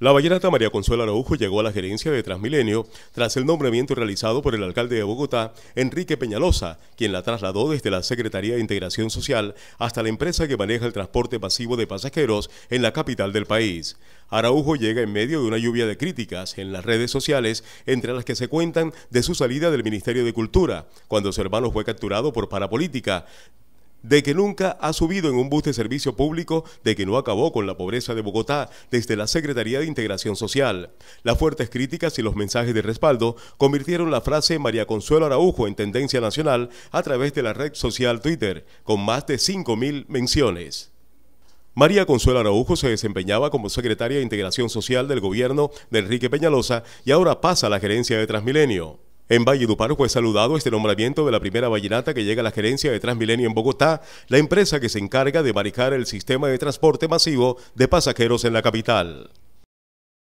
La vallenata María Consuelo Araujo llegó a la gerencia de Transmilenio tras el nombramiento realizado por el alcalde de Bogotá, Enrique Peñalosa, quien la trasladó desde la Secretaría de Integración Social hasta la empresa que maneja el transporte pasivo de pasajeros en la capital del país. Araujo llega en medio de una lluvia de críticas en las redes sociales, entre las que se cuentan de su salida del Ministerio de Cultura, cuando su hermano fue capturado por parapolítica, de que nunca ha subido en un bus de servicio público, de que no acabó con la pobreza de Bogotá desde la Secretaría de Integración Social. Las fuertes críticas y los mensajes de respaldo convirtieron la frase María Consuelo Araujo en tendencia nacional a través de la red social Twitter, con más de 5.000 menciones. María Consuelo Araujo se desempeñaba como secretaria de Integración Social del gobierno de Enrique Peñalosa y ahora pasa a la gerencia de Transmilenio. En Dupar fue pues, saludado este nombramiento de la primera vallenata que llega a la gerencia de Transmilenio en Bogotá, la empresa que se encarga de manejar el sistema de transporte masivo de pasajeros en la capital.